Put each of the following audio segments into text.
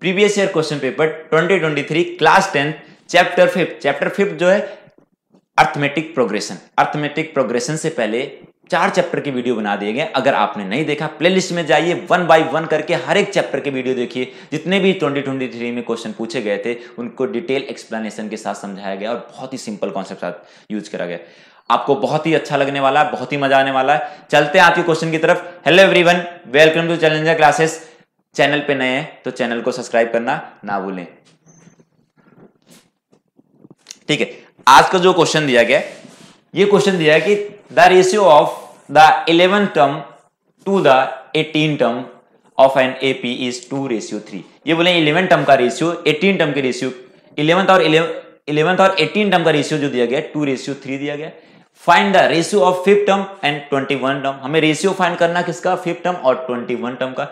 previous year question paper 2023 class tenth chapter fifth chapter fifth जो है arithmetic progression arithmetic progression से पहले चार चैप्टर के वीडियो बना दिए गए अगर आपने नहीं देखा प्लेलिस्ट में जाइए वन बाय वन करके हर एक चैप्टर के वीडियो देखिए जितने भी 2023 में क्वेश्चन पूछे गए थे उनको डिटेल एक्सप्लेनेशन के साथ समझाया गया और बहुत ही सिंपल कॉन्सेप्ट साथ यूज करा गया आपको बहुत ही अच्छा लगने वाला है बहुत ही मजा आने वाला है चलते हैं आपके क्वेश्चन की तरफ hello every welcome to challenger classes channel पे नए हैं तो चैनल को सब्सक्राइब करना ना भूलें ठीक है आज का जो क्वेश्चन दिया गया ये क्वेश्चन दिया है कि the ratio of the eleven term to the eighteen term of an A P is two ratio three ये बोले इलेवन टर्म का रेशियो एटीन टर्म के रेशियो इलेवंथ और इलेवंथ और एटीन टर्म का रेशियो जो दिया गया टू रेशियो थ्री दिया गया find the ratio of fifth term and twenty one term हमें रेशियो फाइंड करना किसका फिफ्थ टर्म और ट्वेंटी वन टर्म का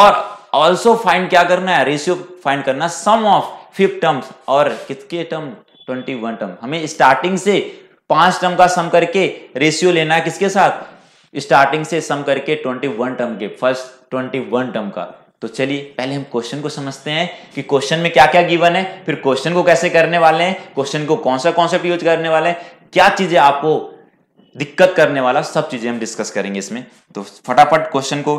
और ऑल्सो फाइंड क्या करना है रेशियो फाइंड करना सम ऑफ फिफ्थ टर्म्स और किसके टर्म ट्वेंटी वन टर्म हमें स्टार्टिंग से पांच टर्म का सम करके रेशियो लेना है किसके साथ स्टार्टिंग से सम करके ट्वेंटी वन टर्म के फर्स्ट ट्वेंटी वन टर्म का तो चलिए पहले हम क्वेश्चन को समझते हैं कि क्वेश्चन में क्या क्या गिवन है फिर क्वेश्चन को कैसे करने वाले हैं क्वेश्चन को कौन सा कॉन्सेप्ट यूज करने वाले हैं क्या चीजें आपको दिक्कत करने वाला सब चीजें हम डिस्कस करेंगे इसमें तो फटाफट क्वेश्चन को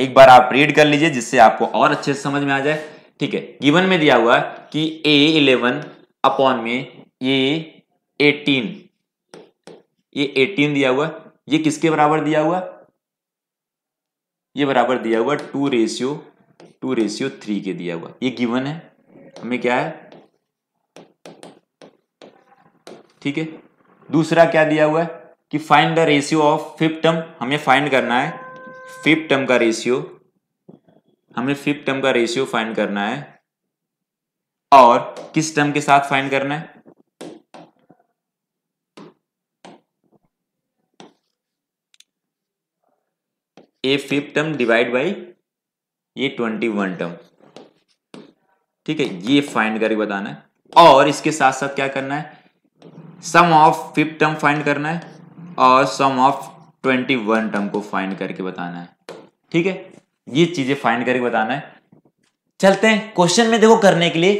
एक बार आप रीड कर लीजिए जिससे आपको और अच्छे से समझ में आ जाए ठीक है गिवन में दिया हुआ कि ए इलेवन अपॉन में ए एटीन ये एटीन दिया हुआ ये किसके बराबर दिया हुआ ये बराबर दिया हुआ two ratio two ratio three के दिया हुआ ये गिवन है हमें क्या है ठीक है दूसरा क्या दिया हुआ है कि find the ratio of fifth term हमें फाइंड करना है फिफ्थ टर्म का रेशियो हमें फिफ्थ टर्म का रेशियो फाइंड करना है और किस टर्म के साथ फाइंड करना है a fifth term divide by ये ट्वेंटी वन टर्म ठीक है ये फाइंड करके बताना है और इसके साथ साथ क्या करना है sum of fifth term find करना है और sum of twenty one term को फाइन करके बताना है ठीक है ये चीजें फाइन करके बताना है चलते हैं क्वेश्चन में देखो करने के लिए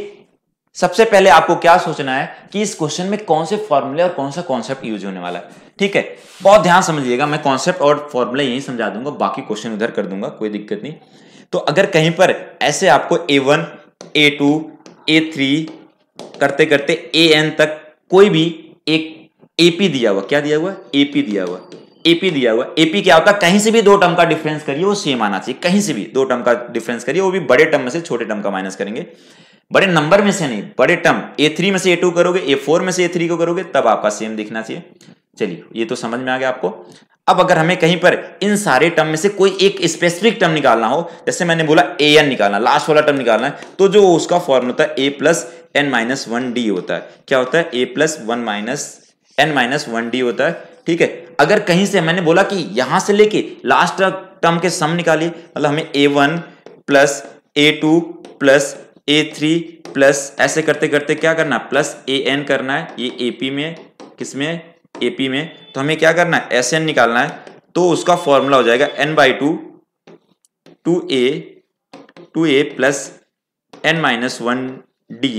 सबसे पहले आपको क्या सोचना है कि इस क्वेश्चन में कौन से फॉर्मूले और कौन सा कॉन्सेप्ट यूज होने वाला है ठीक है बहुत ध्यान समझिएगा मैं कॉन्सेप्ट और फॉर्मूले यही समझा दूंगा बाकी क्वेश्चन उधर कर दूंगा कोई दिक्कत नहीं तो अगर कहीं पर ऐसे आपको a one a two a three करते करते ए एन तक कोई भी एक एपी दिया हुआ क्या दिया हुआ एपी दिया हुआ एपी दिया हुआ एपी क्या होता है कहीं से भी दो टर्म का डिफरेंस करिए वो सेम आना चाहिए कहीं से भी दो टर्म का डिफरेंस करिए वो भी बड़े टर्म में से छोटे टर्म का माइनस करेंगे बड़े नंबर में से नहीं बड़े टर्म ए थ्री में से ए टू करोगे ए फोर में से ए थ्री को करोगे तब आपका सेम दिखना चाहिए चलिए ये तो समझ में आ गया आपको अब अगर हमें कहीं पर इन सारे टर्म में से कोई एक स्पेसिफिक टर्म निकालना हो जैसे मैंने बोला ए एन निकालना लास्ट वाला टर्म निकालना है तो जो उसका फॉर्म होता है a plus n minus one d होता है क्या होता है a plus one minus n minus one d होता है ठीक है अगर कहीं से मैंने बोला कि यहां से लेके लास्ट टर्म के सम निकालिए मतलब हमें a one plus a two plus a three plus ऐसे करते करते क्या करना प्लस ए एन करना है ये ए पी में किस में ए पी में तो हमें क्या करना है एस एन निकालना है तो उसका फॉर्मूला हो जाएगा n by two two a two a plus n minus one d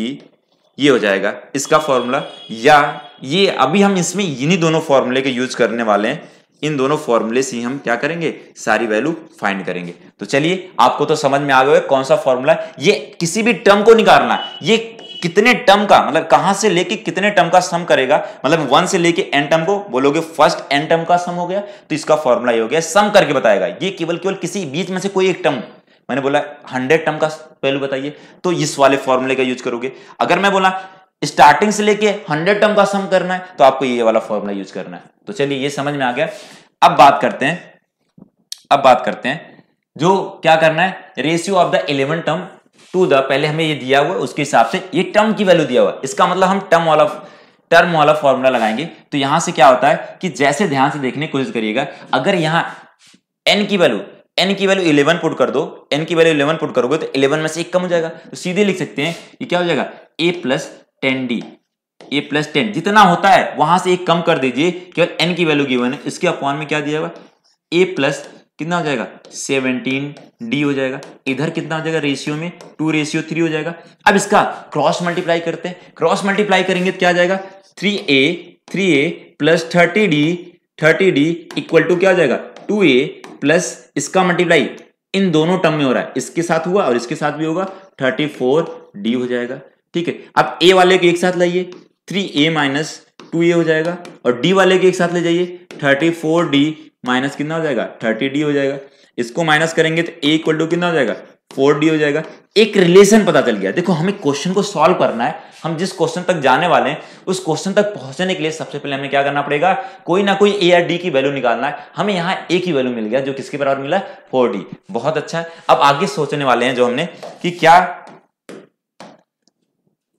ये हो जाएगा इसका फॉर्मूला या ये अभी हम इसमें इन्हीं दोनों फॉर्मूले के यूज करने वाले हैं इन दोनों फॉर्मूले से हम क्या करेंगे सारी वैल्यू फाइंड करेंगे तो चलिए आपको तो समझ में आ गया कौन सा फॉर्मूला ये किसी भी टर्म को निकालना ये कितने टर्म का मतलब कहां से लेके कितने टर्म का सम करेगा मतलब वन से लेके एन टर्म को बोलोगे फर्स्ट एन टर्म का सम हो गया तो इसका फॉर्मूला ये हो गया सम करके बताएगा ये केवल केवल किसी बीच में से कोई एक टर्म मैंने बोला हंड्रेड टर्म का वैल्यू बताइए तो इस वाले फॉर्मूले का यूज करोगे अगर मैं बोला स्टार्टिंग से लेके हंड्रेड टर्म का सम करना है तो आपको ये वाला फॉर्मूला यूज करना है तो चलिए ये समझ में आ गया अब बात करते हैं अब बात करते हैं जो क्या करना है ratio of the eleven term to the पहले हमें ये दिया हुआ है उसके हिसाब से ये टर्म की वैल्यू दिया हुआ है इसका मतलब हम टर्म वाला टर्म वाला फॉर्मूला लगाएंगे तो यहां से क्या होता है कि जैसे ध्यान से देखने की कोशिश करिएगा अगर यहां एन की वैल्यू एन की वैल्यू इलेवन पुट कर दो एन की वैल्यू इलेवन पुट करोगे तो इलेवन में से एक कम हो जाएगा तो सीधे लिख सकते हैं ये क्या हो जाएगा a plus ten d a plus ten जितना होता है वहां से एक कम कर दीजिए केवल एन की वैल्यू गिवन है इसके अपॉन में क्या दिया हुआ ए प्लस कितना हो जाएगा सेवनटीन डी हो जाएगा इधर कितना हो जाएगा रेशियो में टू रेशियो थ्री हो जाएगा अब इसका क्रॉस मल्टीप्लाई करते हैं क्रॉस मल्टीप्लाई करेंगे तो क्या जाएगा three a three a plus thirty d thirty d equal to क्या हो जाएगा टू ए प्लस इसका मल्टीप्लाई इन दोनों टर्म में हो रहा है इसके साथ हुआ और इसके साथ भी होगा थर्टी फोर डी हो जाएगा ठीक है आप ए वाले के एक साथ लाइए three a minus two a हो जाएगा और डी वाले के एक साथ ले जाइए थर्टी फोर डी माइनस कितना हो जाएगा थर्टी डी हो जाएगा इसको माइनस करेंगे तो ए इक्वल टू कितना हो जाएगा फोर डी हो जाएगा एक रिलेशन पता चल गया देखो हमें क्वेश्चन को सॉल्व करना है हम जिस क्वेश्चन तक जाने वाले हैं उस क्वेश्चन तक पहुंचने के लिए सबसे पहले हमें क्या करना पड़ेगा कोई ना कोई ए या डी की वैल्यू निकालना है हमें यहाँ ए की वैल्यू मिल गया जो किसके बराबर मिला फोर डी बहुत अच्छा है अब आगे सोचने वाले हैं जो हमने कि क्या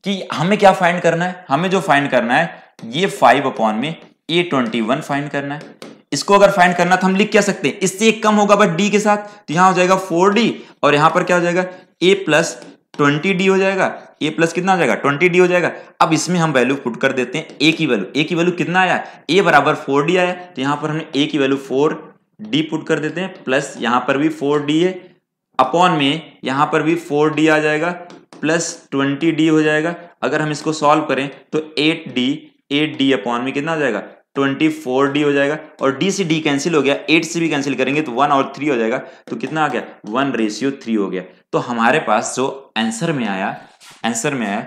कि हमें क्या फाइंड करना है हमें जो फाइंड करना है ये फाइव अपॉन में ए ट्वेंटी वन फाइंड करना है इसको अगर फाइंड करना तो हम लिख क्या सकते हैं इससे एक कम होगा बट डी के साथ तो यहां हो जाएगा फोर डी और यहां पर क्या हो जाएगा ए प्लस ट्वेंटी डी हो जाएगा ए प्लस कितना हो जाएगा ट्वेंटी डी हो जाएगा अब इसमें हम वैल्यू पुट कर देते हैं ए की वैल्यू ए की वैल्यू कितना आया ए बराबर फोर डी आया तो यहां पर हमने ए की वैल्यू फोर डी पुट कर देते हैं प्लस यहां पर भी फोर डी है अपॉन में यहां पर भी फोर डी आ जाएगा प्लस ट्वेंटी डी हो जाएगा अगर हम इसको सॉल्व करें तो eight d eight d upon में कितना आ जाएगा ट्वेंटी फोर डी हो जाएगा और डी से डी कैंसिल हो गया एट से भी कैंसिल करेंगे तो वन और थ्री हो जाएगा तो कितना आ गया वन रेशियो थ्री हो गया तो हमारे पास जो आंसर में आया आंसर में आया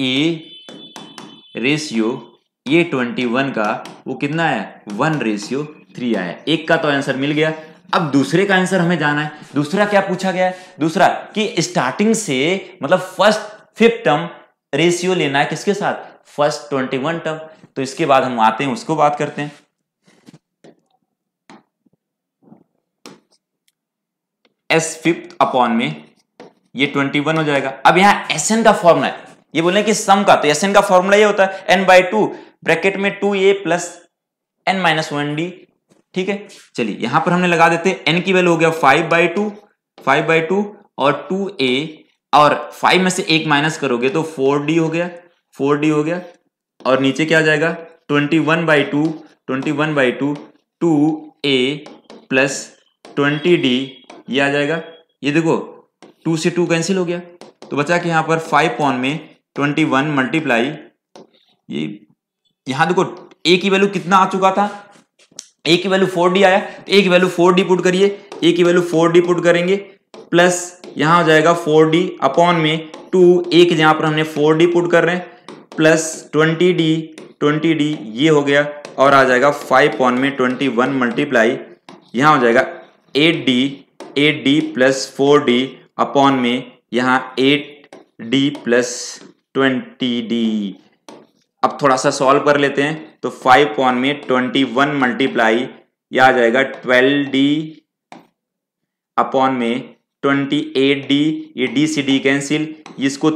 ए रेशियो ये ट्वेंटी वन का वो कितना है वन रेशियो थ्री आया एक का तो आंसर मिल गया अब दूसरे का आंसर हमें जाना है दूसरा क्या पूछा गया है दूसरा कि स्टार्टिंग से मतलब फर्स्ट फिफ्थ टर्म रेशियो लेना है किसके साथ फर्स्ट ट्वेंटी वन टर्म तो इसके बाद हम आते हैं उसको बात करते हैं एस फिफ्थ अपॉन में ये ट्वेंटी वन हो जाएगा अब यहां एस एन का फॉर्मूला है ये बोले कि सम का तो एस एन का फॉर्मूला ये होता है एन बाई टू ब्रैकेट में two a plus n minus one d ठीक है चलिए यहां पर हमने लगा देते एन की वैल्यू हो गया five by two five by two और टू ए और फाइव में से एक माइनस करोगे तो फोर डी हो गया फोर डी हो गया और नीचे क्या आ जाएगा twenty one by two twenty one by two two a plus twenty d ये आ जाएगा ये देखो टू से टू कैंसिल हो गया तो बचा कि यहां पर फाइव पॉन में ट्वेंटी वन मल्टीप्लाई ये यहां देखो ए की वैल्यू कितना आ चुका था ए की वैल्यू फोर डी आया तो ए की वैल्यू फोर डी पुट करिए ए की वैल्यू फोर डी पुट करेंगे प्लस यहाँ हो जाएगा फोर डी अपॉन में टू ए के पर हमने फोर डी पुट कर रहे हैं plus twenty d twenty d ये हो गया और आ जाएगा फाइव पॉन में ट्वेंटी वन मल्टीप्लाई यहां हो जाएगा eight d eight d plus four d upon में यहां eight d plus twenty d अब थोड़ा सा सॉल्व कर लेते हैं तो फाइव पॉन में ट्वेंटी वन मल्टीप्लाई यह आ जाएगा ट्वेल्व डी अपॉन में ट्वेंटी एट डी ये डी सी डी कैंसिल इसको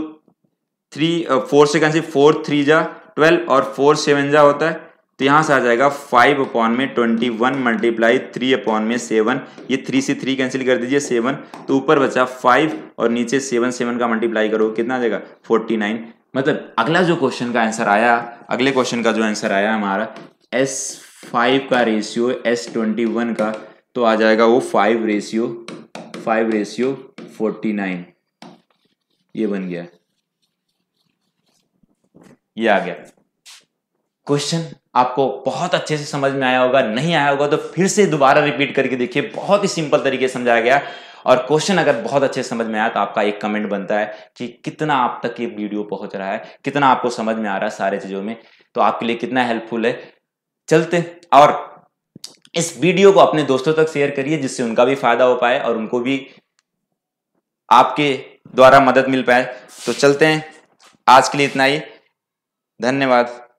थ्री फोर से कैंसिल फोर थ्री जा ट्वेल्व और फोर सेवन जा होता है तो यहाँ से आ जाएगा फाइव अपॉन में twenty one multiply three upon में सेवन ये थ्री से थ्री कैंसिल कर दीजिए सेवन तो ऊपर बचा फाइव और नीचे सेवन सेवन का मल्टीप्लाई करो कितना आ जाएगा फोर्टी नाइन मतलब अगला जो क्वेश्चन का आंसर आया अगले क्वेश्चन का जो आंसर आया हमारा एस फाइव का रेशियो एस ट्वेंटी वन का तो आ जाएगा वो five ratio five ratio forty nine ये बन गया ये आ गया क्वेश्चन आपको बहुत अच्छे से समझ में आया होगा नहीं आया होगा तो फिर से दोबारा रिपीट करके देखिए बहुत ही सिंपल तरीके से समझाया गया और क्वेश्चन अगर बहुत अच्छे समझ में आया तो आपका एक कमेंट बनता है कि कितना आप तक ये वीडियो पहुंच रहा है कितना आपको समझ में आ रहा है सारे चीज़ों में तो आपके लिए कितना हेल्पफुल है चलते और इस वीडियो को अपने दोस्तों तक शेयर करिए जिससे उनका भी फायदा हो पाए और उनको भी आपके द्वारा मदद मिल पाए तो चलते हैं आज के लिए इतना ही धन्यवाद